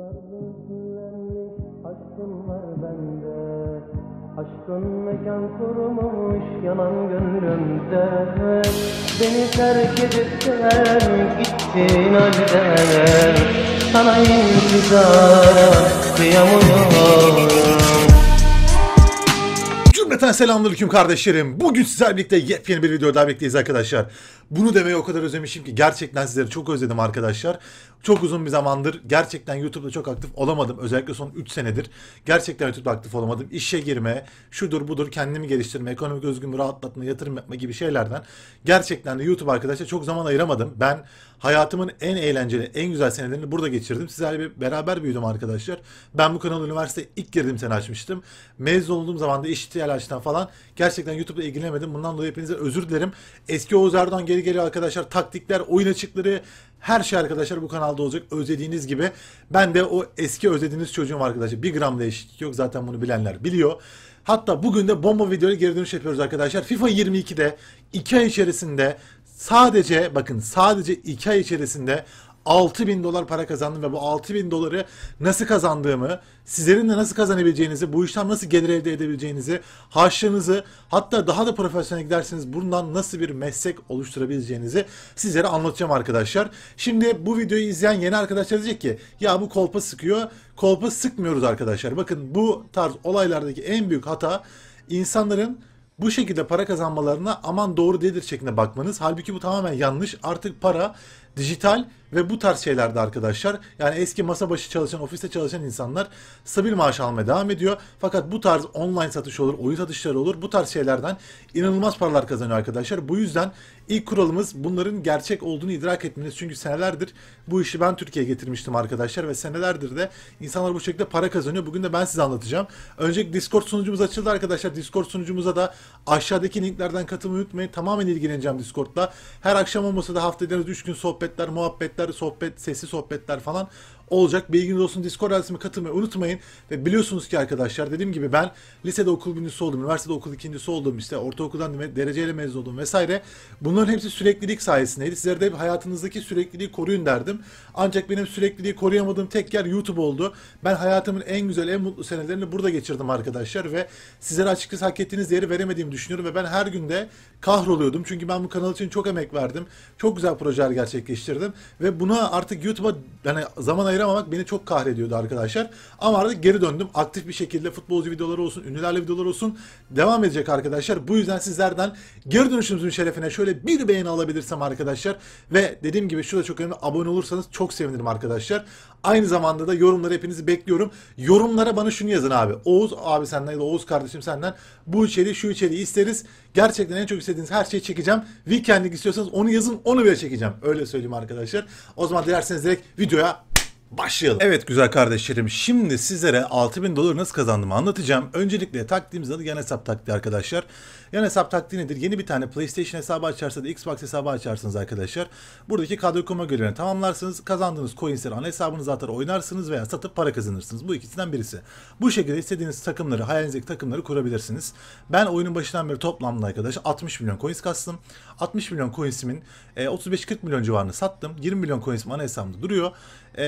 Yıllardır küllenmiş aşkın var bende Aşkın mekan kurumuş yanan gönlümde Beni terk edip sen gittin halde Sana intizara kıyamıyorum Cümleten selamünaleyküm kardeşlerim. Bugün sizlerle birlikte yepyeni bir video daha bekleyiz arkadaşlar. Bunu demeye o kadar özlemişim ki gerçekten sizleri çok özledim arkadaşlar. Çok uzun bir zamandır gerçekten YouTube'da çok aktif olamadım. Özellikle son 3 senedir gerçekten YouTube'da aktif olamadım. İşe girme, şudur budur kendimi geliştirme, ekonomik özgürlüğümü rahatlatma, yatırım yapma gibi şeylerden gerçekten de YouTube arkadaşlar çok zaman ayıramadım. Ben hayatımın en eğlenceli, en güzel senelerini burada geçirdim. Sizlerle bir beraber büyüdüm arkadaşlar. Ben bu kanalı üniversite ilk girdiğim sene açmıştım. Mezun olduğum zaman da işti açtan falan gerçekten YouTube'da ilgilenemedim. Bundan dolayı hepinize özür dilerim. Eski Oğuz Erdoğan geri geliyor arkadaşlar. Taktikler, oyun açıkları her şey arkadaşlar bu kanalda olacak. Özlediğiniz gibi. Ben de o eski özlediğiniz çocuğum arkadaşlar. Bir gram değişiklik yok. Zaten bunu bilenler biliyor. Hatta bugün de bomba videoyu geri dönüş yapıyoruz arkadaşlar. FIFA 22'de 2 ay içerisinde sadece bakın sadece 2 ay içerisinde 6 bin dolar para kazandım ve bu 6 bin doları nasıl kazandığımı, sizlerin de nasıl kazanabileceğinizi, bu işten nasıl gelir elde edebileceğinizi, harçlığınızı hatta daha da profesyonel giderseniz bundan nasıl bir meslek oluşturabileceğinizi sizlere anlatacağım arkadaşlar. Şimdi bu videoyu izleyen yeni arkadaşlar diyecek ki ya bu kolpa sıkıyor. Kolpa sıkmıyoruz arkadaşlar. Bakın bu tarz olaylardaki en büyük hata insanların bu şekilde para kazanmalarına aman doğru değildir şeklinde bakmanız. Halbuki bu tamamen yanlış. Artık para dijital ve bu tarz şeylerde arkadaşlar yani eski masa başı çalışan, ofiste çalışan insanlar stabil maaş almaya devam ediyor. Fakat bu tarz online satış olur, oyun satışları olur. Bu tarz şeylerden inanılmaz paralar kazanıyor arkadaşlar. Bu yüzden ilk kuralımız bunların gerçek olduğunu idrak etmeniz. Çünkü senelerdir bu işi ben Türkiye'ye getirmiştim arkadaşlar ve senelerdir de insanlar bu şekilde para kazanıyor. Bugün de ben size anlatacağım. Öncelikle Discord sunucumuz açıldı arkadaşlar. Discord sunucumuza da aşağıdaki linklerden katılmayı unutmayın. Tamamen ilgileneceğim Discord'la. Her akşam olmasa da hafta 3 gün sohbetler, muhabbetler muhabbetler, sohbet, sesli sohbetler falan olacak. Bilginiz olsun Discord adresime katılmayı unutmayın. Ve biliyorsunuz ki arkadaşlar dediğim gibi ben lisede okul birincisi oldum, üniversitede okul ikincisi oldum, işte ortaokuldan dereceyle mezun oldum vesaire. Bunların hepsi süreklilik sayesindeydi. Sizlere de hayatınızdaki sürekliliği koruyun derdim. Ancak benim sürekliliği koruyamadığım tek yer YouTube oldu. Ben hayatımın en güzel, en mutlu senelerini burada geçirdim arkadaşlar ve sizlere açıkçası hak ettiğiniz değeri veremediğimi düşünüyorum ve ben her günde kahroluyordum. Çünkü ben bu kanal için çok emek verdim. Çok güzel projeler gerçekleştirdim ve buna artık YouTube'a yani zaman ayır ayıramamak beni çok kahrediyordu arkadaşlar. Ama artık geri döndüm. Aktif bir şekilde futbolcu videoları olsun, ünlülerle videolar olsun devam edecek arkadaşlar. Bu yüzden sizlerden geri dönüşümüzün şerefine şöyle bir beğeni alabilirsem arkadaşlar ve dediğim gibi şu çok önemli abone olursanız çok sevinirim arkadaşlar. Aynı zamanda da yorumları hepinizi bekliyorum. Yorumlara bana şunu yazın abi. Oğuz abi senden ya da Oğuz kardeşim senden bu içeriği şu içeriği isteriz. Gerçekten en çok istediğiniz her şeyi çekeceğim. Weekendlik istiyorsanız onu yazın onu bile çekeceğim. Öyle söyleyeyim arkadaşlar. O zaman dilerseniz direkt videoya başlayalım. Evet güzel kardeşlerim şimdi sizlere 6000 doları nasıl kazandığımı anlatacağım. Öncelikle taktiğimiz adı yan hesap taktiği arkadaşlar. Yan hesap taktiği nedir? Yeni bir tane PlayStation hesabı açarsanız, Xbox hesabı açarsınız arkadaşlar. Buradaki kadro kurma görevini tamamlarsınız. Kazandığınız coinsleri ana hesabınıza atar oynarsınız veya satıp para kazanırsınız. Bu ikisinden birisi. Bu şekilde istediğiniz takımları, hayalinizdeki takımları kurabilirsiniz. Ben oyunun başından beri toplamda arkadaşlar, 60 milyon coins kastım. 60 milyon coinsimin 35-40 e, milyon civarını sattım. 20 milyon coinsim ana hesabımda duruyor. E,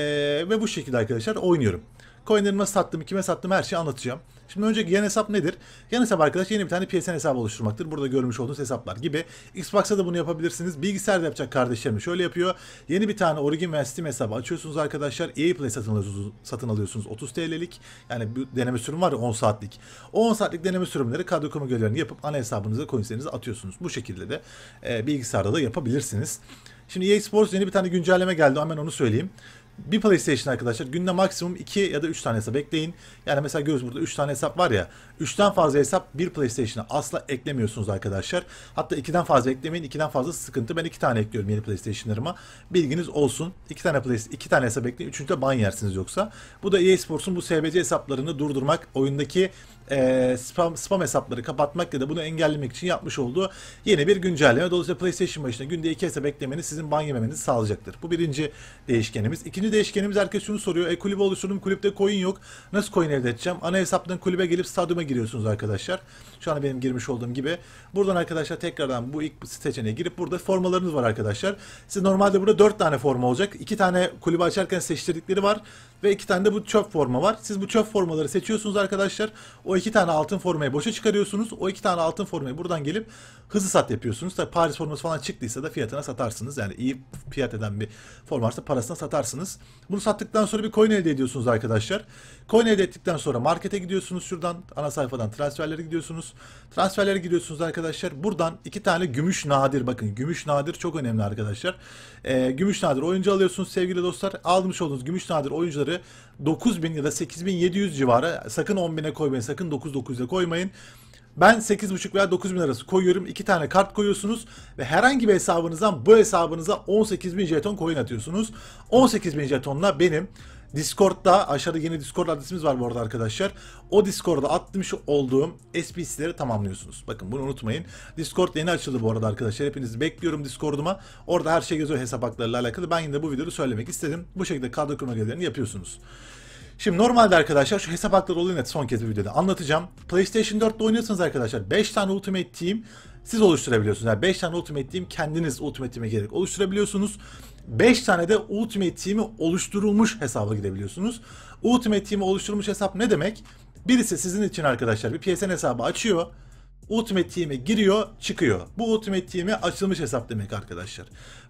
ve bu şekilde arkadaşlar oynuyorum. Coinlerimi nasıl sattım, kime sattım her şeyi anlatacağım. Şimdi önce yan hesap nedir? Yan hesap arkadaş yeni bir tane PSN hesabı oluşturmaktır. Burada görmüş olduğunuz hesaplar gibi. Xbox'a da bunu yapabilirsiniz. Bilgisayarda yapacak kardeşlerim şöyle yapıyor. Yeni bir tane Origin ve Steam hesabı açıyorsunuz arkadaşlar. EA Play satın alıyorsunuz, satın alıyorsunuz 30 TL'lik. Yani bir deneme sürüm var ya 10 saatlik. O 10 saatlik deneme sürümleri kadro kurma yapıp ana hesabınıza coinslerinizi atıyorsunuz. Bu şekilde de e, bilgisayarda da yapabilirsiniz. Şimdi EA Sports yeni bir tane güncelleme geldi. Hemen onu söyleyeyim bir PlayStation arkadaşlar günde maksimum 2 ya da 3 tane hesap bekleyin. Yani mesela göz burada 3 tane hesap var ya. 3'ten fazla hesap bir PlayStation'a asla eklemiyorsunuz arkadaşlar. Hatta 2'den fazla eklemeyin. 2'den fazla sıkıntı. Ben 2 tane ekliyorum yeni PlayStation'larıma. Bilginiz olsun. 2 tane play, 2 tane hesap ekleyin. 3. de ban yersiniz yoksa. Bu da EA Sports'un bu SBC hesaplarını durdurmak, oyundaki e, spam spam hesapları kapatmak ya da bunu engellemek için yapmış olduğu yeni bir güncelleme. Dolayısıyla PlayStation başına günde 2 hesap eklemeniz sizin ban yememenizi sağlayacaktır. Bu birinci değişkenimiz. İkinci değişkenimiz herkes şunu soruyor. E kulübe oluşturdum kulüpte coin yok. Nasıl coin elde edeceğim? Ana hesaptan kulübe gelip stadyuma gireceğim giriyorsunuz arkadaşlar. Şu an benim girmiş olduğum gibi. Buradan arkadaşlar tekrardan bu ilk seçeneğe girip burada formalarınız var arkadaşlar. Size normalde burada 4 tane forma olacak. 2 tane kulübü açarken seçtirdikleri var. Ve 2 tane de bu çöp forma var. Siz bu çöp formaları seçiyorsunuz arkadaşlar. O 2 tane altın formayı boşa çıkarıyorsunuz. O 2 tane altın formayı buradan gelip hızlı sat yapıyorsunuz. Tabi Paris forması falan çıktıysa da fiyatına satarsınız. Yani iyi fiyat eden bir forma varsa parasına satarsınız. Bunu sattıktan sonra bir coin elde ediyorsunuz arkadaşlar. Coin elde ettikten sonra markete gidiyorsunuz şuradan. Ana sayfadan transferlere gidiyorsunuz. Transferlere gidiyorsunuz arkadaşlar. Buradan iki tane gümüş nadir bakın. Gümüş nadir çok önemli arkadaşlar. E, gümüş nadir oyuncu alıyorsunuz sevgili dostlar. Almış olduğunuz gümüş nadir oyuncuları 9000 ya da 8700 civarı. Sakın 10.000'e koymayın. Sakın 9900'e koymayın. Ben 8.5 veya 9.000 arası koyuyorum. 2 tane kart koyuyorsunuz ve herhangi bir hesabınızdan bu hesabınıza 18.000 jeton coin atıyorsunuz. 18.000 jetonla benim Discord'da aşağıda yeni Discord adresimiz var bu arada arkadaşlar. O Discord'a atmış olduğum SPC'leri tamamlıyorsunuz. Bakın bunu unutmayın. Discord yeni açıldı bu arada arkadaşlar. Hepinizi bekliyorum Discord'uma. Orada her şey gözü hesap haklarıyla alakalı. Ben yine de bu videoda söylemek istedim. Bu şekilde kadro kurma görevlerini yapıyorsunuz. Şimdi normalde arkadaşlar şu hesap hakları olayını son kez bir videoda anlatacağım. PlayStation 4'te oynuyorsanız arkadaşlar 5 tane Ultimate Team siz oluşturabiliyorsunuz. Yani 5 tane Ultimate Team kendiniz Ultimate Team'e gerek oluşturabiliyorsunuz. 5 tane de Ultimate Team'i oluşturulmuş hesaba gidebiliyorsunuz. Ultimate Team'i oluşturulmuş hesap ne demek? Birisi sizin için arkadaşlar bir PSN hesabı açıyor. Ultimate Team'e giriyor, çıkıyor. Bu Ultimate Team'e açılmış hesap demek arkadaşlar.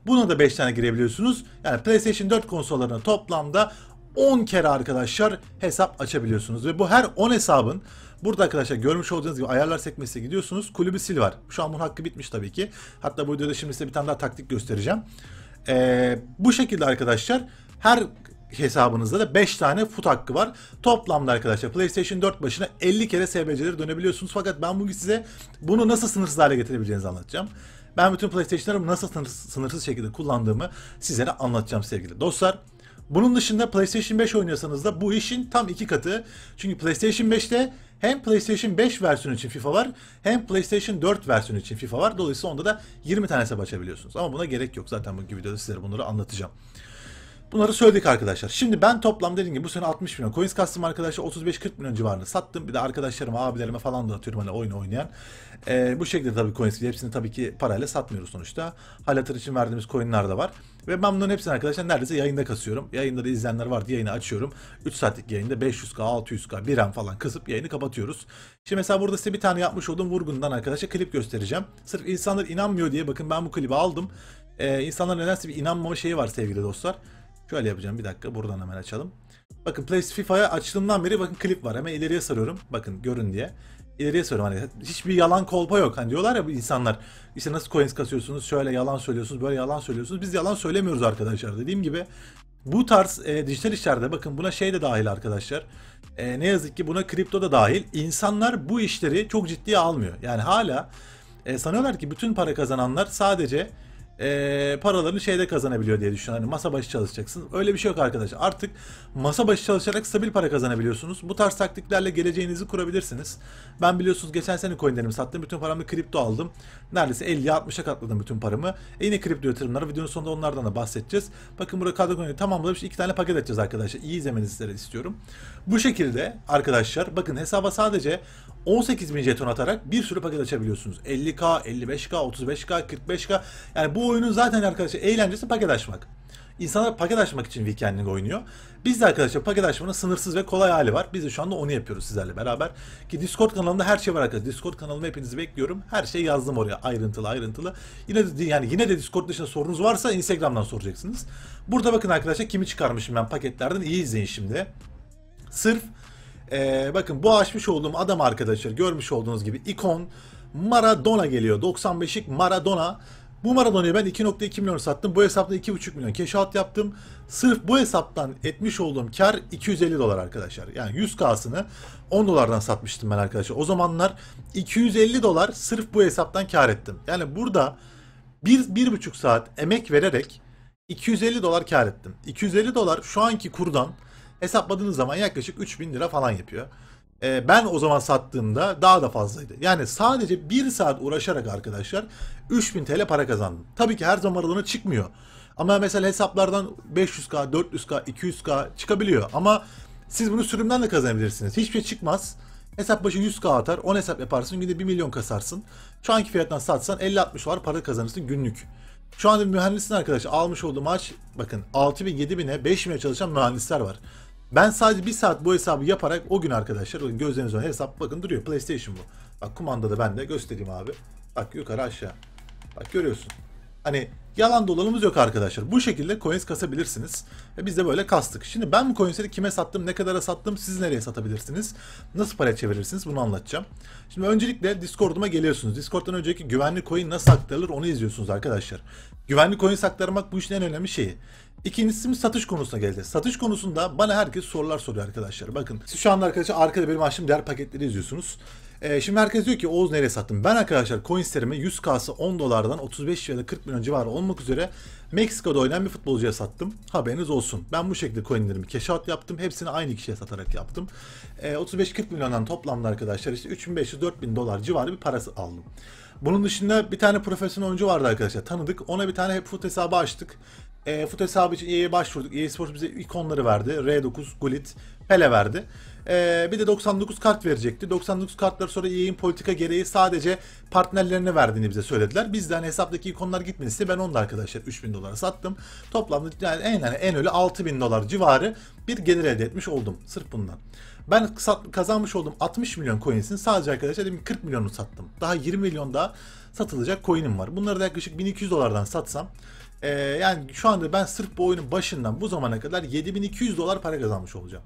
Buna da 5 tane girebiliyorsunuz. Yani PlayStation 4 konsollarına toplamda 10 kere arkadaşlar hesap açabiliyorsunuz. Ve bu her 10 hesabın burada arkadaşlar görmüş olduğunuz gibi ayarlar sekmesine gidiyorsunuz. Kulübü sil var. Şu an bunun hakkı bitmiş tabii ki. Hatta bu videoda şimdi size bir tane daha taktik göstereceğim. E, bu şekilde arkadaşlar her hesabınızda da 5 tane fut hakkı var. Toplamda arkadaşlar PlayStation 4 başına 50 kere SBC'leri dönebiliyorsunuz. Fakat ben bugün size bunu nasıl sınırsız hale getirebileceğinizi anlatacağım. Ben bütün PlayStationları nasıl sınırsız, sınırsız şekilde kullandığımı sizlere anlatacağım sevgili dostlar. Bunun dışında PlayStation 5 oynuyorsanız da bu işin tam iki katı. Çünkü PlayStation 5'te hem PlayStation 5 versiyonu için FIFA var hem PlayStation 4 versiyonu için FIFA var. Dolayısıyla onda da 20 tane hesap açabiliyorsunuz. Ama buna gerek yok. Zaten bugünkü videoda sizlere bunları anlatacağım. Bunları söyledik arkadaşlar. Şimdi ben toplam dediğim gibi bu sene 60 milyon. Coins kastım arkadaşlar 35-40 milyon civarında sattım. Bir de arkadaşlarıma, abilerime falan da atıyorum hani oyun oynayan. Ee, bu şekilde tabii Coins hepsini tabii ki parayla satmıyoruz sonuçta. Halatır için verdiğimiz coinler de var. Ve ben bunların hepsini arkadaşlar neredeyse yayında kasıyorum. Yayında da izleyenler vardı yayını açıyorum. 3 saatlik yayında 500k, 600k, 1 an falan kısıp yayını kapatıyoruz. Şimdi mesela burada size bir tane yapmış olduğum vurgundan arkadaşlar klip göstereceğim. Sırf insanlar inanmıyor diye bakın ben bu klibi aldım. Ee, insanlar nedense bir inanmama şeyi var sevgili dostlar. Şöyle yapacağım bir dakika buradan hemen açalım. Bakın Play FIFA'ya açtığımdan beri bakın klip var. Hemen ileriye sarıyorum. Bakın görün diye ileriye söylüyorum hani hiçbir yalan kolpa yok hani diyorlar ya bu insanlar işte nasıl coins kasıyorsunuz şöyle yalan söylüyorsunuz böyle yalan söylüyorsunuz biz yalan söylemiyoruz arkadaşlar dediğim gibi bu tarz e, dijital işlerde bakın buna şey de dahil arkadaşlar e, ne yazık ki buna kripto da dahil insanlar bu işleri çok ciddiye almıyor yani hala e, sanıyorlar ki bütün para kazananlar sadece e, paralarını şeyde kazanabiliyor diye düşün. Hani masa başı çalışacaksın. Öyle bir şey yok arkadaşlar. Artık masa başı çalışarak stabil para kazanabiliyorsunuz. Bu tarz taktiklerle geleceğinizi kurabilirsiniz. Ben biliyorsunuz geçen sene coinlerimi sattım. Bütün paramı kripto aldım. Neredeyse 50'ye 60'a katladım bütün paramı. E yine kripto yatırımları. Videonun sonunda onlardan da bahsedeceğiz. Bakın burada kadro coin'i tamamlamış. iki tane paket edeceğiz arkadaşlar. İyi izlemenizi istiyorum. Bu şekilde arkadaşlar bakın hesaba sadece 18 bin jeton atarak bir sürü paket açabiliyorsunuz. 50k, 55k, 35k, 45k. Yani bu oyunun zaten arkadaşlar eğlencesi paket açmak. İnsanlar paket açmak için weekending oynuyor. Biz de arkadaşlar paket açmanın sınırsız ve kolay hali var. Biz de şu anda onu yapıyoruz sizlerle beraber. Ki Discord kanalımda her şey var arkadaşlar. Discord kanalıma hepinizi bekliyorum. Her şey yazdım oraya ayrıntılı ayrıntılı. Yine de, yani yine de Discord dışında sorunuz varsa Instagram'dan soracaksınız. Burada bakın arkadaşlar kimi çıkarmışım ben paketlerden. İyi izleyin şimdi. Sırf ee, bakın bu açmış olduğum adam arkadaşlar görmüş olduğunuz gibi ikon Maradona geliyor. 95'lik Maradona. Bu Maradona'yı ben 2.2 milyon sattım. Bu hesapta 2.5 milyon keşahat yaptım. Sırf bu hesaptan etmiş olduğum kar 250 dolar arkadaşlar. Yani 100K'sını 10 dolardan satmıştım ben arkadaşlar. O zamanlar 250 dolar sırf bu hesaptan kar ettim. Yani burada 1-1.5 saat emek vererek 250 dolar kar ettim. 250 dolar şu anki kurdan hesapladığınız zaman yaklaşık 3000 lira falan yapıyor. E, ben o zaman sattığımda daha da fazlaydı. Yani sadece 1 saat uğraşarak arkadaşlar 3000 TL para kazandım. Tabii ki her zaman aralığına çıkmıyor. Ama mesela hesaplardan 500k, 400k, 200k çıkabiliyor. Ama siz bunu sürümden de kazanabilirsiniz. Hiçbir şey çıkmaz. Hesap başı 100k atar. 10 hesap yaparsın. Günde 1 milyon kasarsın. Şu anki fiyattan satsan 50-60 var para kazanırsın günlük. Şu anda mühendisin arkadaş almış olduğu maaş bakın 6 bin 7 bine 5 bine çalışan mühendisler var. Ben sadece bir saat bu hesabı yaparak o gün arkadaşlar o gün gözleriniz önüne hesap bakın duruyor PlayStation bu. Bak kumandada ben de göstereyim abi. Bak yukarı aşağı. Bak görüyorsun. Hani yalan dolanımız yok arkadaşlar. Bu şekilde coins kasabilirsiniz. Ve biz de böyle kastık. Şimdi ben bu coinsleri kime sattım, ne kadara sattım, siz nereye satabilirsiniz, nasıl para çevirirsiniz bunu anlatacağım. Şimdi öncelikle Discord'uma geliyorsunuz. Discord'dan önceki güvenli coin nasıl aktarılır onu izliyorsunuz arkadaşlar. Güvenli coin aktarmak bu işin en önemli şeyi. İkincisi satış konusuna geldi? Satış konusunda bana herkes sorular soruyor arkadaşlar. Bakın siz şu anda arkadaşlar arkada benim açtığım diğer paketleri izliyorsunuz. Ee, şimdi herkes diyor ki Oğuz nereye sattım? Ben arkadaşlar coinslerimi 100k'sı 10 dolardan 35 ya da 40 milyon civarı olmak üzere Meksika'da oynayan bir futbolcuya sattım. Haberiniz olsun. Ben bu şekilde coinlerimi keşat yaptım. Hepsini aynı kişiye satarak yaptım. Ee, 35-40 milyondan toplamda arkadaşlar işte 3500-4000 dolar civarı bir parası aldım. Bunun dışında bir tane profesyonel oyuncu vardı arkadaşlar tanıdık. Ona bir tane hep foot hesabı açtık e, fut hesabı için EA'ye başvurduk. EA Sports bize ikonları verdi. R9, Gullit, Pele verdi. E, bir de 99 kart verecekti. 99 kartları sonra EA'in politika gereği sadece partnerlerine verdiğini bize söylediler. Bizden de hani hesaptaki ikonlar gitmesi ben onu da arkadaşlar 3000 dolara sattım. Toplamda yani en, yani en öyle 6000 dolar civarı bir gelir elde etmiş oldum sırf bundan. Ben kazanmış oldum 60 milyon coins'in sadece arkadaşlar 40 milyonu sattım. Daha 20 milyon daha satılacak coin'im var. Bunları da yaklaşık 1200 dolardan satsam ee, yani şu anda ben sırf bu oyunun başından bu zamana kadar 7200 dolar para kazanmış olacağım.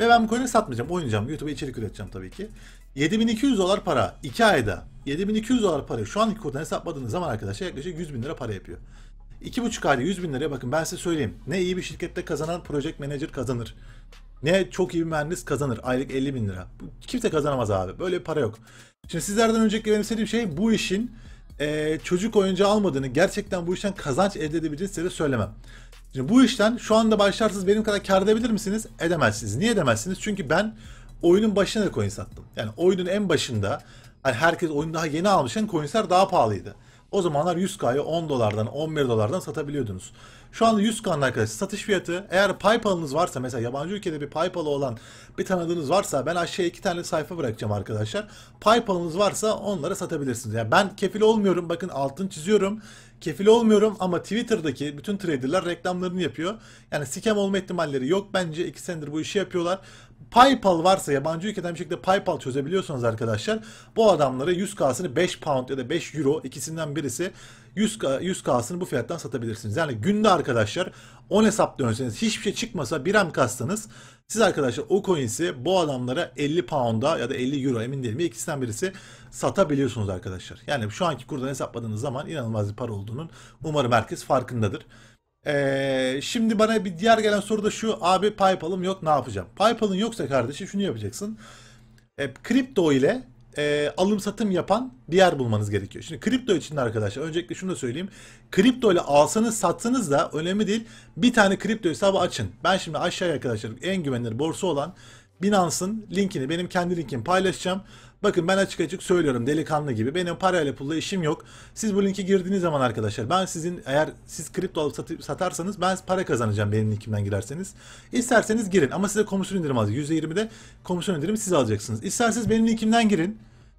Ve ben bu coin'i satmayacağım, oynayacağım. YouTube'a içerik üreteceğim tabii ki. 7200 dolar para 2 ayda 7200 dolar para şu anki kurdan hesapladığınız zaman arkadaşlar yaklaşık 100 bin lira para yapıyor. 2,5 ayda 100 bin liraya bakın ben size söyleyeyim. Ne iyi bir şirkette kazanan project manager kazanır. Ne çok iyi bir mühendis kazanır. Aylık 50 bin lira. Kimse kazanamaz abi. Böyle bir para yok. Şimdi sizlerden önceki benim istediğim şey bu işin e, çocuk oyuncağı almadığını, gerçekten bu işten kazanç elde edebileceğini size söylemem. Şimdi bu işten şu anda başlarsınız benim kadar kar edebilir misiniz? Edemezsiniz. Niye edemezsiniz? Çünkü ben oyunun başına da coin sattım. Yani oyunun en başında hani herkes oyunu daha yeni almışken coinsler daha pahalıydı. O zamanlar 100K'yı 10 dolardan 11 dolardan satabiliyordunuz. Şu anda 100 kan arkadaşlar satış fiyatı. Eğer PayPal'ınız varsa mesela yabancı ülkede bir PayPal'ı olan bir tanıdığınız varsa ben aşağıya iki tane sayfa bırakacağım arkadaşlar. PayPal'ınız varsa onlara satabilirsiniz. Yani ben kefil olmuyorum. Bakın altın çiziyorum. Kefil olmuyorum ama Twitter'daki bütün traderlar reklamlarını yapıyor. Yani sikem olma ihtimalleri yok. Bence iki senedir bu işi yapıyorlar. PayPal varsa yabancı ülkeden bir şekilde PayPal çözebiliyorsanız arkadaşlar bu adamlara 100K'sını 5 pound ya da 5 euro ikisinden birisi 100K, 100K'sını bu fiyattan satabilirsiniz. Yani günde arkadaşlar 10 hesap dönseniz hiçbir şey çıkmasa bir am kassanız siz arkadaşlar o coins'i bu adamlara 50 pound'a ya da 50 euro emin değilim ikisinden birisi satabiliyorsunuz arkadaşlar. Yani şu anki kurdan hesapladığınız zaman inanılmaz bir para olduğunun umarım herkes farkındadır. Ee, şimdi bana bir diğer gelen soru da şu. Abi PayPal'ım yok ne yapacağım? PayPal'ın yoksa kardeşim şunu yapacaksın. E, kripto ile e, alım satım yapan bir yer bulmanız gerekiyor. Şimdi kripto için de arkadaşlar öncelikle şunu da söyleyeyim. Kripto ile alsanız satsanız da önemli değil. Bir tane kripto hesabı açın. Ben şimdi aşağıya arkadaşlar en güvenilir borsa olan Binance'ın linkini benim kendi linkimi paylaşacağım. Bakın ben açık açık söylüyorum delikanlı gibi. Benim parayla pulla işim yok. Siz bu linki girdiğiniz zaman arkadaşlar ben sizin eğer siz kripto alıp sat satarsanız ben para kazanacağım benim linkimden girerseniz. İsterseniz girin ama size komisyon indirim alacak. %20'de komisyon indirimi siz alacaksınız. İsterseniz benim linkimden girin.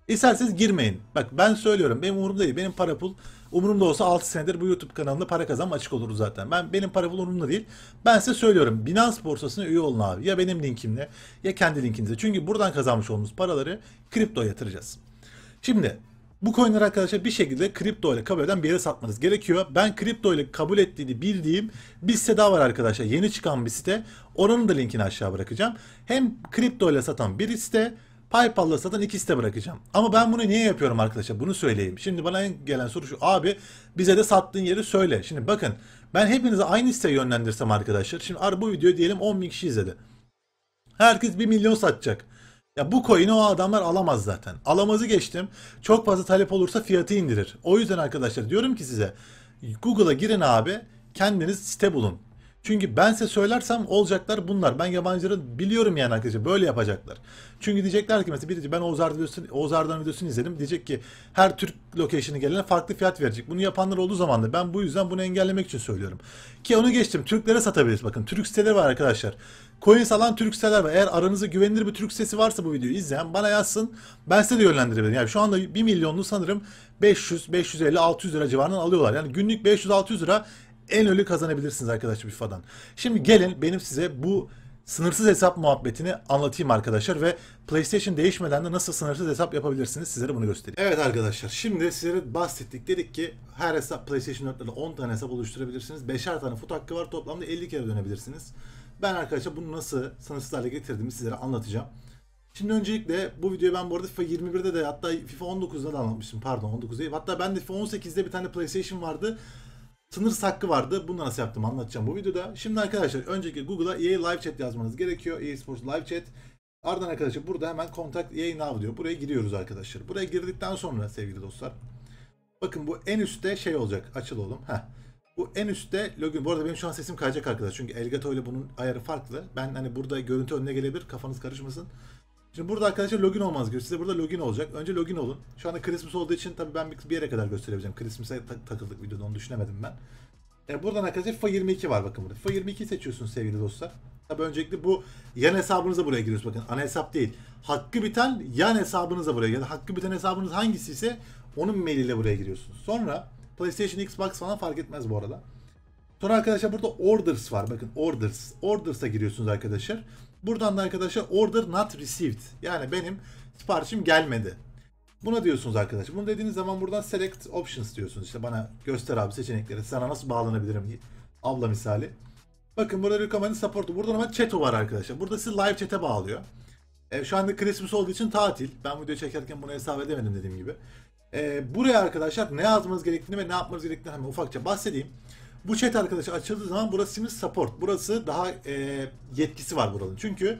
İsterseniz girmeyin. Bak ben söylüyorum benim umurumda değil. Benim para pul umurumda olsa 6 senedir bu YouTube kanalında para kazanma açık olur zaten. Ben Benim para pul umurumda değil. Ben size söylüyorum Binance borsasına üye olun abi. Ya benim linkimle ya kendi linkinize. Çünkü buradan kazanmış olduğunuz paraları kripto yatıracağız. Şimdi bu coinleri arkadaşlar bir şekilde kripto ile kabul eden bir yere satmanız gerekiyor. Ben kripto ile kabul ettiğini bildiğim bir site daha var arkadaşlar. Yeni çıkan bir site. Oranın da linkini aşağı bırakacağım. Hem kripto ile satan bir site PayPal'la satın ikisi de bırakacağım. Ama ben bunu niye yapıyorum arkadaşlar? Bunu söyleyeyim. Şimdi bana en gelen soru şu. Abi bize de sattığın yeri söyle. Şimdi bakın ben hepinizi aynı siteye yönlendirsem arkadaşlar. Şimdi bu video diyelim 10 bin kişi izledi. Herkes 1 milyon satacak. Ya bu coin'i o adamlar alamaz zaten. Alamazı geçtim. Çok fazla talep olursa fiyatı indirir. O yüzden arkadaşlar diyorum ki size Google'a girin abi. Kendiniz site bulun. Çünkü ben size söylersem olacaklar bunlar. Ben yabancıları biliyorum yani arkadaşlar böyle yapacaklar. Çünkü diyecekler ki mesela birisi ben Oğuz, Arda videosunu, Oğuz Arda'nın videosunu izledim. Diyecek ki her Türk location'ı gelene farklı fiyat verecek. Bunu yapanlar olduğu zaman da ben bu yüzden bunu engellemek için söylüyorum. Ki onu geçtim. Türklere satabiliriz. Bakın Türk siteleri var arkadaşlar. Coin salan Türk siteler var. Eğer aranızda güvenilir bir Türk sitesi varsa bu videoyu izleyen bana yazsın. Ben size de yönlendirebilirim. Yani şu anda 1 milyonlu sanırım 500, 550, 600 lira civarından alıyorlar. Yani günlük 500-600 lira en ölü kazanabilirsiniz arkadaşlar FIFA'dan. Şimdi gelin benim size bu sınırsız hesap muhabbetini anlatayım arkadaşlar ve PlayStation değişmeden de nasıl sınırsız hesap yapabilirsiniz sizlere bunu göstereyim. Evet arkadaşlar şimdi sizlere bahsettik dedik ki her hesap PlayStation 4'lerde 10 tane hesap oluşturabilirsiniz. 5'er tane foto hakkı var toplamda 50 kere dönebilirsiniz. Ben arkadaşlar bunu nasıl sınırsız hale getirdiğimi sizlere anlatacağım. Şimdi öncelikle bu videoyu ben bu arada FIFA 21'de de hatta FIFA 19'da da anlatmıştım pardon 19 Hatta ben de FIFA 18'de bir tane PlayStation vardı. Sınır sakkı vardı. Bunu nasıl yaptım anlatacağım bu videoda. Şimdi arkadaşlar önceki Google'a EA Live Chat yazmanız gerekiyor. EA Sports Live Chat. Ardından arkadaşlar burada hemen Contact EA Now diyor. Buraya giriyoruz arkadaşlar. Buraya girdikten sonra sevgili dostlar. Bakın bu en üstte şey olacak. Açıl oğlum. Heh. Bu en üstte login. Bu arada benim şu an sesim kayacak arkadaşlar. Çünkü Elgato ile bunun ayarı farklı. Ben hani burada görüntü önüne gelebilir. Kafanız karışmasın. Şimdi burada arkadaşlar login olmaz gerekiyor. Size burada login olacak. Önce login olun. Şu anda Christmas olduğu için tabii ben bir yere kadar gösterebileceğim. Christmas'a ta- takıldık videoda onu düşünemedim ben. E buradan arkadaşlar f 22 var bakın burada. f 22 seçiyorsunuz sevgili dostlar. Tabii öncelikle bu yan hesabınıza buraya giriyorsunuz bakın. Ana hesap değil. Hakkı biten yan hesabınıza buraya giriyor. Hakkı biten hesabınız hangisi ise onun mailiyle buraya giriyorsunuz. Sonra PlayStation, Xbox falan fark etmez bu arada. Sonra arkadaşlar burada orders var. Bakın orders. Orders'a giriyorsunuz arkadaşlar. Buradan da arkadaşlar order not received. Yani benim siparişim gelmedi. Buna diyorsunuz arkadaşlar. Bunu dediğiniz zaman buradan select options diyorsunuz. İşte bana göster abi seçenekleri. Sana nasıl bağlanabilirim Abla misali. Bakın burada recommend support'u. Burada ama chat var arkadaşlar. Burada sizi live chat'e bağlıyor. E, şu anda Christmas olduğu için tatil. Ben video çekerken bunu hesap edemedim dediğim gibi. E, buraya arkadaşlar ne yazmanız gerektiğini ve ne yapmanız gerektiğini hemen ufakça bahsedeyim. Bu chat arkadaşı açıldığı zaman burası şimdi support. Burası daha e, yetkisi var buranın. Çünkü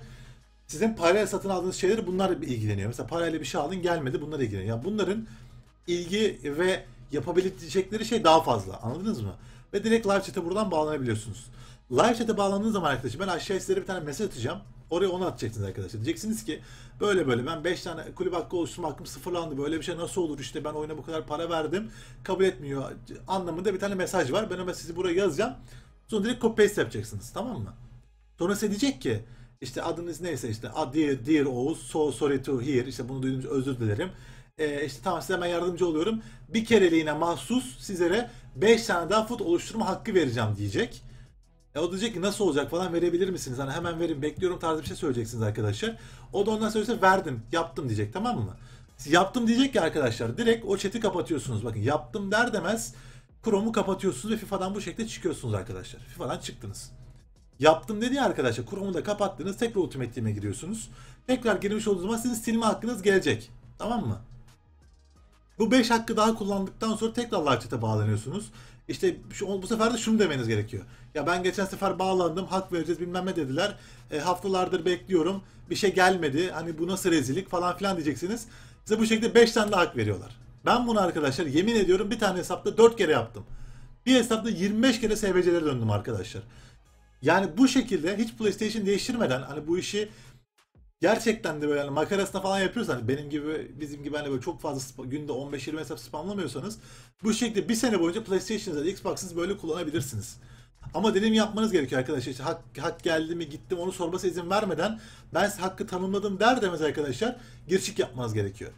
sizin parayla satın aldığınız şeyleri bunlar ilgileniyor. Mesela parayla bir şey aldın gelmedi bunlar ilgileniyor. Yani bunların ilgi ve yapabilecekleri şey daha fazla. Anladınız mı? Ve direkt live chat'e buradan bağlanabiliyorsunuz. Live chat'e bağlandığınız zaman arkadaşlar ben aşağıya sizlere bir tane mesaj atacağım. Oraya onu atacaksınız arkadaşlar. Diyeceksiniz ki böyle böyle ben 5 tane kulüp hakkı oluşturma hakkım sıfırlandı. Böyle bir şey nasıl olur işte ben oyuna bu kadar para verdim. Kabul etmiyor anlamında bir tane mesaj var. Ben hemen sizi buraya yazacağım. Sonra direkt copy paste yapacaksınız tamam mı? Sonra size diyecek ki işte adınız neyse işte dear, dear Oğuz so sorry to hear işte bunu duyduğunuz özür dilerim. Ee, işte tamam size ben yardımcı oluyorum. Bir kereliğine mahsus sizlere 5 tane daha food oluşturma hakkı vereceğim diyecek. E o diyecek ki nasıl olacak falan verebilir misiniz? Hani hemen verin bekliyorum tarzı bir şey söyleyeceksiniz arkadaşlar. O da ondan söylese verdim yaptım diyecek tamam mı? Yaptım diyecek ki arkadaşlar direkt o chat'i kapatıyorsunuz. Bakın yaptım der demez Chrome'u kapatıyorsunuz ve FIFA'dan bu şekilde çıkıyorsunuz arkadaşlar. FIFA'dan çıktınız. Yaptım dedi ya arkadaşlar Chrome'u da kapattınız tekrar Ultimate Team'e giriyorsunuz. Tekrar girmiş olduğunuz zaman sizin silme hakkınız gelecek. Tamam mı? Bu 5 hakkı daha kullandıktan sonra tekrar live chat'e bağlanıyorsunuz. İşte şu, bu sefer de şunu demeniz gerekiyor. Ya ben geçen sefer bağlandım, hak vereceğiz bilmem ne dediler. E, haftalardır bekliyorum, bir şey gelmedi. Hani bu nasıl rezillik falan filan diyeceksiniz. Size bu şekilde 5 tane de hak veriyorlar. Ben bunu arkadaşlar yemin ediyorum bir tane hesapta 4 kere yaptım. Bir hesapta 25 kere SVC'lere döndüm arkadaşlar. Yani bu şekilde hiç PlayStation değiştirmeden hani bu işi gerçekten de böyle hani makarasına falan yapıyorsanız benim gibi bizim gibi hani böyle çok fazla spa, günde 15-20 hesap spamlamıyorsanız bu şekilde bir sene boyunca PlayStation'ınızda Xbox'ınızı böyle kullanabilirsiniz. Ama dediğim yapmanız gerekiyor arkadaşlar. İşte hak, hak geldi mi gitti mi onu sorması izin vermeden ben hakkı tanımladım der demez arkadaşlar girişik yapmanız gerekiyor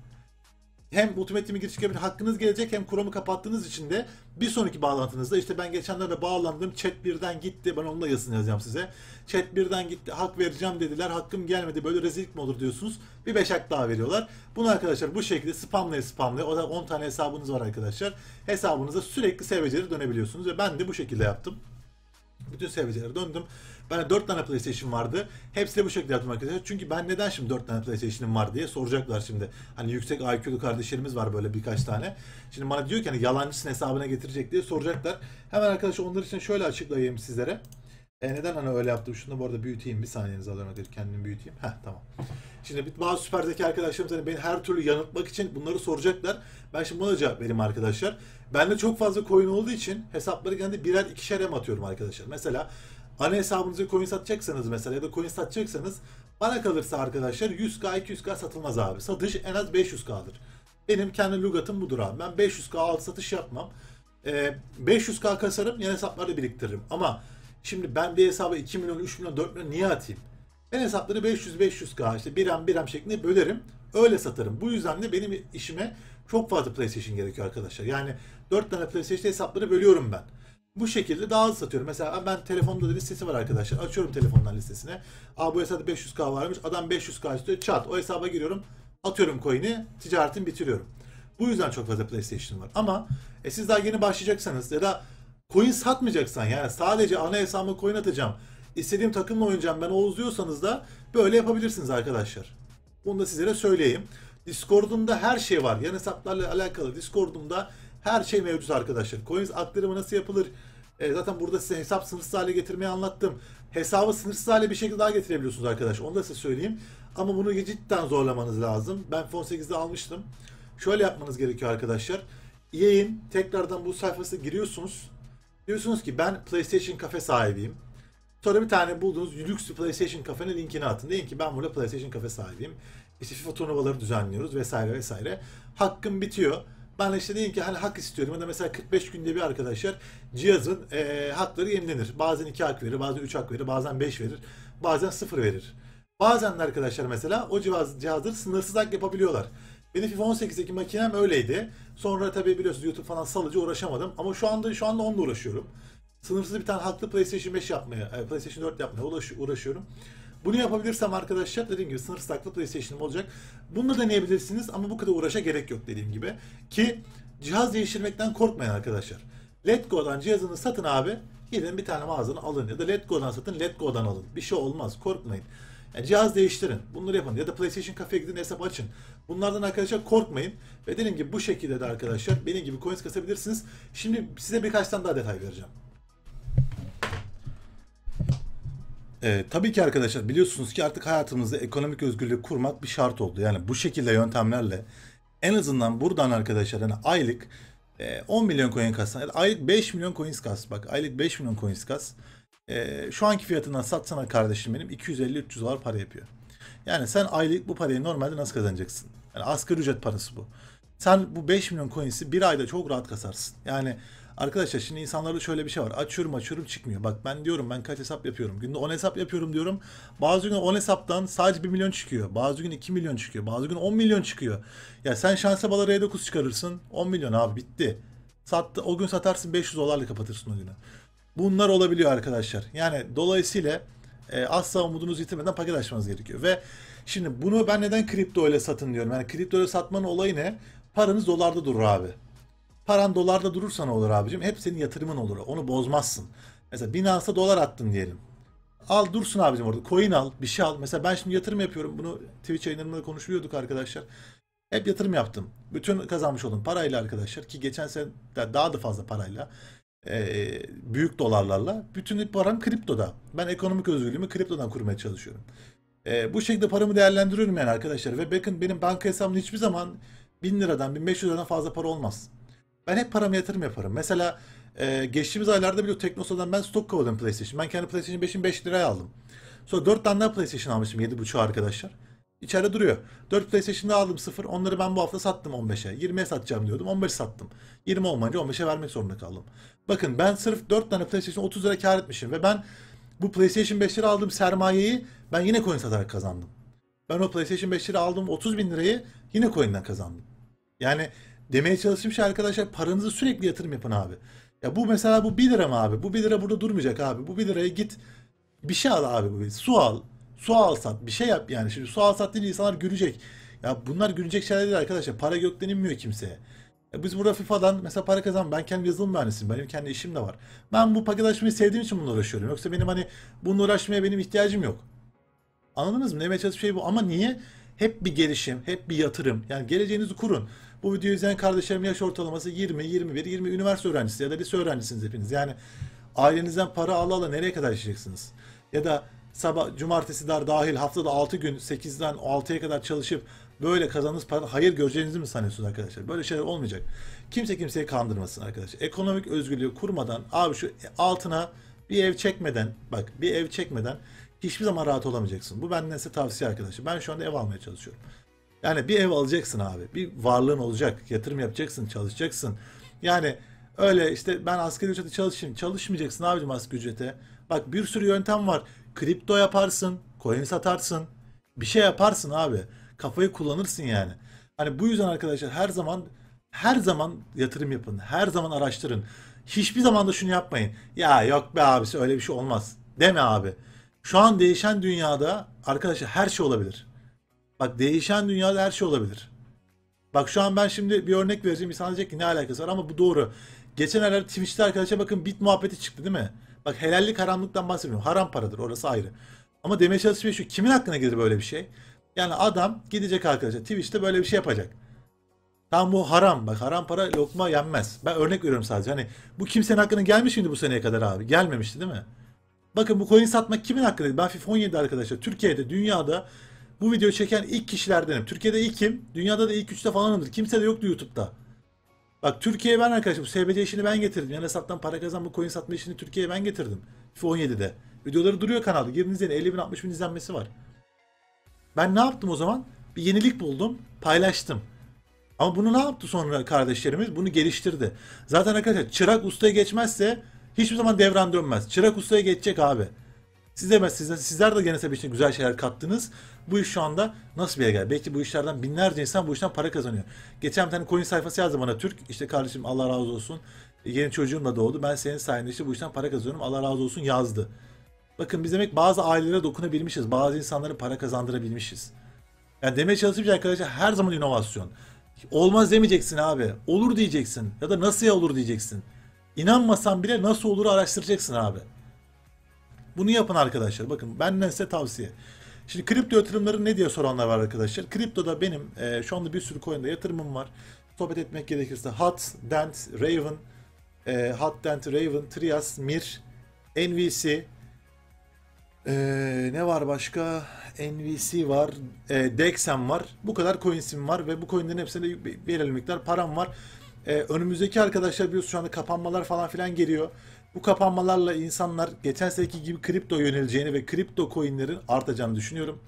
hem Ultimate Team'e giriş gibi hakkınız gelecek hem kuramı kapattığınız için de bir sonraki bağlantınızda işte ben geçenlerde bağlandım chat birden gitti ben onunla yazın yazacağım size. Chat birden gitti hak vereceğim dediler hakkım gelmedi böyle rezillik mi olur diyorsunuz bir beş hak daha veriyorlar. Bunu arkadaşlar bu şekilde spamlaya spamlaya o da 10 tane hesabınız var arkadaşlar hesabınıza sürekli seveceleri dönebiliyorsunuz ve ben de bu şekilde yaptım. Bütün seviyelere döndüm. Bende 4 tane PlayStation vardı. Hepsi de bu şekilde yaptım arkadaşlar. Çünkü ben neden şimdi 4 tane PlayStation'ım var diye soracaklar şimdi. Hani yüksek IQ'lu kardeşlerimiz var böyle birkaç tane. Şimdi bana diyor ki hani yalancısın hesabına getirecek diye soracaklar. Hemen arkadaşlar onlar için şöyle açıklayayım sizlere. E neden hani öyle yaptım? Şunu da bu arada büyüteyim. Bir saniyenizi alıyorum. Hadi kendimi büyüteyim. Heh tamam. Şimdi bazı süper zeki arkadaşlarımız hani beni her türlü yanıtmak için bunları soracaklar. Ben şimdi buna cevap vereyim arkadaşlar. Ben de çok fazla coin olduğu için hesapları genelde birer ikişer em atıyorum arkadaşlar. Mesela ana hesabınızı coin satacaksanız mesela ya da coin satacaksanız bana kalırsa arkadaşlar 100k 200k satılmaz abi. Satış en az 500k'dır. Benim kendi lugatım budur abi. Ben 500k alt satış yapmam. Ee, 500k kasarım yan hesapları biriktiririm. Ama şimdi ben bir hesaba 2 milyon 3 milyon 4 milyon niye atayım? Ben hesapları 500-500k işte 1M şeklinde bölerim. Öyle satarım. Bu yüzden de benim işime çok fazla PlayStation gerekiyor arkadaşlar. Yani 4 tane PlayStation hesapları bölüyorum ben. Bu şekilde daha hızlı satıyorum. Mesela ben telefonda da listesi var arkadaşlar. Açıyorum telefondan listesine. Aa bu hesapta 500k varmış. Adam 500k istiyor. Çat o hesaba giriyorum. Atıyorum coin'i. Ticaretimi bitiriyorum. Bu yüzden çok fazla PlayStation var. Ama e, siz daha yeni başlayacaksanız ya da coin satmayacaksan yani sadece ana hesabıma coin atacağım. İstediğim takımla oynayacağım ben Oğuz diyorsanız da böyle yapabilirsiniz arkadaşlar. Bunu da sizlere söyleyeyim. Discord'umda her şey var. Yan hesaplarla alakalı Discord'umda her şey mevcut arkadaşlar. Coins aktarımı nasıl yapılır? E, zaten burada size hesap sınırsız hale getirmeyi anlattım. Hesabı sınırsız hale bir şekilde daha getirebiliyorsunuz arkadaş. Onu da size söyleyeyim. Ama bunu cidden zorlamanız lazım. Ben Fon 8'de almıştım. Şöyle yapmanız gerekiyor arkadaşlar. EA'in tekrardan bu sayfası giriyorsunuz. Diyorsunuz ki ben PlayStation kafe sahibiyim. Sonra bir tane bulduğunuz lüks PlayStation kafenin linkini atın. Deyin ki ben burada PlayStation kafe sahibiyim. İşte FIFA turnuvaları düzenliyoruz vesaire vesaire. Hakkım bitiyor. Ben işte diyeyim ki hani hak istiyorum ya da mesela 45 günde bir arkadaşlar cihazın e, hakları yenilenir. Bazen 2 hak verir, bazen 3 hak verir, bazen 5 verir, bazen 0 verir. Bazen de arkadaşlar mesela o cihaz, cihazları sınırsız hak yapabiliyorlar. Benim FIFA 18'deki makinem öyleydi. Sonra tabii biliyorsunuz YouTube falan salıcı uğraşamadım. Ama şu anda şu anda onunla uğraşıyorum. Sınırsız bir tane haklı PlayStation 5 yapmaya, e, PlayStation 4 yapmaya uğraşıyorum. Bunu yapabilirsem arkadaşlar dediğim gibi sınırsız takla PlayStation'ım olacak. Bunu da deneyebilirsiniz ama bu kadar uğraşa gerek yok dediğim gibi. Ki cihaz değiştirmekten korkmayın arkadaşlar. Letgo'dan cihazını satın abi. Gidin bir tane mağazadan alın ya da Letgo'dan satın Letgo'dan alın. Bir şey olmaz korkmayın. Yani cihaz değiştirin. Bunları yapın. Ya da PlayStation Cafe'ye gidin hesap açın. Bunlardan arkadaşlar korkmayın. Ve dediğim gibi bu şekilde de arkadaşlar benim gibi coins kasabilirsiniz. Şimdi size birkaç tane daha detay vereceğim. E, tabii ki arkadaşlar biliyorsunuz ki artık hayatımızda ekonomik özgürlüğü kurmak bir şart oldu. Yani bu şekilde yöntemlerle en azından buradan arkadaşlar yani aylık e, 10 milyon coin kassan, yani aylık 5 milyon coin kas. Bak aylık 5 milyon coin kas. E, şu anki fiyatından satsana kardeşim benim 250-300 dolar para yapıyor. Yani sen aylık bu parayı normalde nasıl kazanacaksın? Yani asgari ücret parası bu. Sen bu 5 milyon coins'i bir ayda çok rahat kasarsın. Yani Arkadaşlar şimdi insanlarda şöyle bir şey var. Açıyorum açıyorum çıkmıyor. Bak ben diyorum ben kaç hesap yapıyorum. Günde 10 hesap yapıyorum diyorum. Bazı gün 10 hesaptan sadece 1 milyon çıkıyor. Bazı gün 2 milyon çıkıyor. Bazı gün 10 milyon çıkıyor. Ya sen şansa bala R9 çıkarırsın. 10 milyon abi bitti. Sat, o gün satarsın 500 dolarla kapatırsın o günü. Bunlar olabiliyor arkadaşlar. Yani dolayısıyla e, asla umudunuzu yitirmeden paket açmanız gerekiyor. Ve şimdi bunu ben neden kripto ile satın diyorum. Yani kripto ile satmanın olayı ne? Paranız dolarda durur abi. Paran dolarda ne olur abicim. Hep senin yatırımın olur. Onu bozmazsın. Mesela Binance'a dolar attın diyelim. Al dursun abicim orada. Coin al, bir şey al. Mesela ben şimdi yatırım yapıyorum. Bunu Twitch yayınlarında konuşuyorduk arkadaşlar. Hep yatırım yaptım. Bütün kazanmış oldum parayla arkadaşlar ki geçen sene daha da fazla parayla e, büyük dolarlarla bütün param kriptoda. Ben ekonomik özgürlüğümü kriptodan kurmaya çalışıyorum. E, bu şekilde paramı değerlendiriyorum yani arkadaşlar ve bakın benim banka hesabımda hiçbir zaman 1000 liradan 1500 liradan fazla para olmaz. Ben hep param yatırım yaparım. Mesela e, geçtiğimiz aylarda bile Teknosa'dan ben stok kovaladım PlayStation. Ben kendi PlayStation 5'in 5 liraya aldım. Sonra 4 tane daha PlayStation almışım 7.5'a arkadaşlar. İçeride duruyor. 4 PlayStation'da aldım 0. Onları ben bu hafta sattım 15'e. 20'ye satacağım diyordum. 15 sattım. 20 olmayınca 15'e vermek zorunda kaldım. Bakın ben sırf 4 tane PlayStation 30 lira kar etmişim ve ben bu PlayStation 5'leri aldığım sermayeyi ben yine coin satarak kazandım. Ben o PlayStation 5'leri aldığım 30 bin lirayı yine coin'den kazandım. Yani demeye çalıştığım şey arkadaşlar paranızı sürekli yatırım yapın abi. Ya bu mesela bu 1 lira mı abi? Bu 1 lira burada durmayacak abi. Bu 1 liraya git bir şey al abi. Su al. Su al sat. Bir şey yap yani. Şimdi su al sat deyince insanlar gülecek. Ya bunlar gülecek şeyler değil arkadaşlar. Para gökten inmiyor kimseye. Ya biz burada FIFA'dan mesela para kazan. Ben kendi yazılım mühendisiyim. Benim kendi işim de var. Ben bu paketlaşmayı sevdiğim için bununla uğraşıyorum. Yoksa benim hani bununla uğraşmaya benim ihtiyacım yok. Anladınız mı? Demeye çalıştığım şey bu. Ama niye? Hep bir gelişim, hep bir yatırım. Yani geleceğinizi kurun. Bu videoyu izleyen kardeşlerim yaş ortalaması 20, 21, 20 üniversite öğrencisi ya da lise öğrencisiniz hepiniz. Yani ailenizden para ala ala nereye kadar yaşayacaksınız? Ya da sabah cumartesi dar dahil haftada 6 gün 8'den 6'ya kadar çalışıp böyle kazandığınız para hayır göreceğinizi mi sanıyorsunuz arkadaşlar? Böyle şeyler olmayacak. Kimse kimseyi kandırmasın arkadaşlar. Ekonomik özgürlüğü kurmadan abi şu altına bir ev çekmeden bak bir ev çekmeden hiçbir zaman rahat olamayacaksın. Bu benden size tavsiye arkadaşım. Ben şu anda ev almaya çalışıyorum. Yani bir ev alacaksın abi. Bir varlığın olacak. Yatırım yapacaksın, çalışacaksın. Yani öyle işte ben asgari ücrete çalışayım. Çalışmayacaksın abicim asgari ücrete. Bak bir sürü yöntem var. Kripto yaparsın, coin satarsın. Bir şey yaparsın abi. Kafayı kullanırsın yani. Hani bu yüzden arkadaşlar her zaman her zaman yatırım yapın. Her zaman araştırın. Hiçbir zaman da şunu yapmayın. Ya yok be abisi öyle bir şey olmaz. Deme abi. Şu an değişen dünyada arkadaşlar her şey olabilir. Bak değişen dünyada her şey olabilir. Bak şu an ben şimdi bir örnek vereceğim. İnsan diyecek ki ne alakası var ama bu doğru. Geçen aylar Twitch'te arkadaşlar bakın bit muhabbeti çıktı değil mi? Bak helallik haramlıktan bahsetmiyorum. Haram paradır orası ayrı. Ama demeye çalışıyor şey şu kimin hakkına gelir böyle bir şey? Yani adam gidecek arkadaşlar Twitch'te böyle bir şey yapacak. Tam bu haram. Bak haram para lokma yenmez. Ben örnek veriyorum sadece. Hani bu kimsenin hakkına gelmiş miydi bu seneye kadar abi? Gelmemişti değil mi? Bakın bu coin satmak kimin hakkı dedi. Ben FIFA 17 arkadaşlar. Türkiye'de, dünyada bu videoyu çeken ilk kişilerdenim. Türkiye'de ilkim, dünyada da ilk üçte falanımdır. Kimse de yoktu YouTube'da. Bak Türkiye'ye ben arkadaşlar bu SBC işini ben getirdim. Yani hesaptan para bu coin satma işini Türkiye'ye ben getirdim. FIFA 17'de. Videoları duruyor kanalda. Girin izleyin. 50 bin 60 bin izlenmesi var. Ben ne yaptım o zaman? Bir yenilik buldum. Paylaştım. Ama bunu ne yaptı sonra kardeşlerimiz? Bunu geliştirdi. Zaten arkadaşlar çırak ustaya geçmezse Hiçbir zaman devran dönmez. Çırak ustaya geçecek abi. Siz de sizler, sizler de gene tabii için güzel şeyler kattınız. Bu iş şu anda nasıl bir yere geldi? Belki bu işlerden binlerce insan bu işten para kazanıyor. Geçen bir tane coin sayfası yazdı bana Türk. İşte kardeşim Allah razı olsun. Yeni çocuğum da doğdu. Ben senin sayende işte bu işten para kazanıyorum. Allah razı olsun yazdı. Bakın biz demek bazı ailelere dokunabilmişiz. Bazı insanları para kazandırabilmişiz. Yani demeye çalıştığım şey arkadaşlar her zaman inovasyon. Olmaz demeyeceksin abi. Olur diyeceksin. Ya da nasıl ya olur diyeceksin. İnanmasan bile nasıl olur araştıracaksın abi. Bunu yapın arkadaşlar. Bakın benden size tavsiye. Şimdi kripto yatırımları ne diye soranlar var arkadaşlar. Kriptoda benim e, şu anda bir sürü coin'de yatırımım var. Sohbet etmek gerekirse Hot, Dent, Raven, e, Hot, Dent, Raven, Trias, Mir, NVC, e, ne var başka? NVC var, e, Dexem var. Bu kadar coins'im var ve bu coin'lerin hepsinde belirli miktar param var e, önümüzdeki arkadaşlar biliyorsunuz şu anda kapanmalar falan filan geliyor. Bu kapanmalarla insanlar geçen seneki gibi kripto yöneleceğini ve kripto coinlerin artacağını düşünüyorum.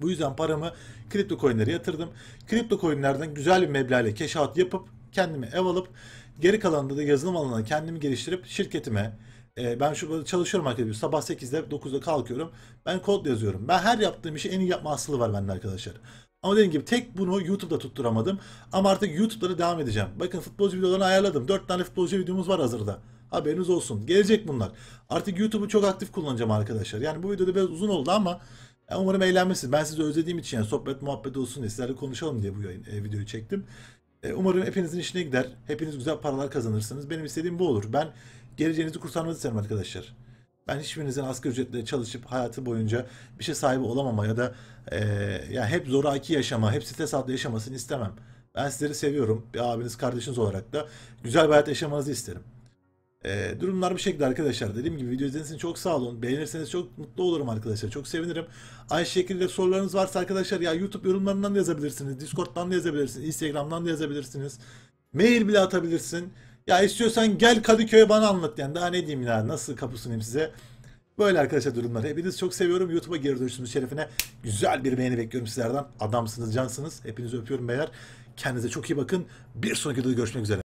Bu yüzden paramı kripto coinlere yatırdım. Kripto coinlerden güzel bir meblağle cash out yapıp kendime ev alıp geri kalanında da yazılım alanına kendimi geliştirip şirketime e, ben şu çalışıyorum arkadaşlar sabah 8'de 9'da kalkıyorum ben kod yazıyorum. Ben her yaptığım işi en iyi yapma aslı var bende arkadaşlar. Ama dediğim gibi tek bunu YouTube'da tutturamadım. Ama artık YouTube'da da devam edeceğim. Bakın futbolcu videolarını ayarladım. 4 tane futbolcu videomuz var hazırda. Haberiniz olsun. Gelecek bunlar. Artık YouTube'u çok aktif kullanacağım arkadaşlar. Yani bu videoda biraz uzun oldu ama e, umarım eğlenmişsiniz. Ben sizi özlediğim için yani sohbet muhabbet olsun diye sizlerle konuşalım diye bu yayın, e, videoyu çektim. E, umarım hepinizin işine gider. Hepiniz güzel paralar kazanırsınız. Benim istediğim bu olur. Ben geleceğinizi kurtarmanızı isterim arkadaşlar. Ben hiçbirinizin asgari ücretle çalışıp hayatı boyunca bir şey sahibi olamama ya da e, yani hep zoraki yaşama, hep stres altında yaşamasını istemem. Ben sizleri seviyorum. Bir abiniz, kardeşiniz olarak da güzel bir hayat yaşamanızı isterim. E, durumlar bu şekilde arkadaşlar. Dediğim gibi video izlediğiniz için çok sağ olun. Beğenirseniz çok mutlu olurum arkadaşlar. Çok sevinirim. Aynı şekilde sorularınız varsa arkadaşlar ya YouTube yorumlarından da yazabilirsiniz. Discord'dan da yazabilirsiniz. Instagram'dan da yazabilirsiniz. Mail bile atabilirsin. Ya istiyorsan gel Kadıköy'e bana anlat yani. Daha ne diyeyim ya nasıl kapısınayım size. Böyle arkadaşlar durumlar. Hepinizi çok seviyorum. YouTube'a geri dönüşünüz şerefine. Güzel bir beğeni bekliyorum sizlerden. Adamsınız, cansınız. Hepinizi öpüyorum beyler. Kendinize çok iyi bakın. Bir sonraki videoda görüşmek üzere.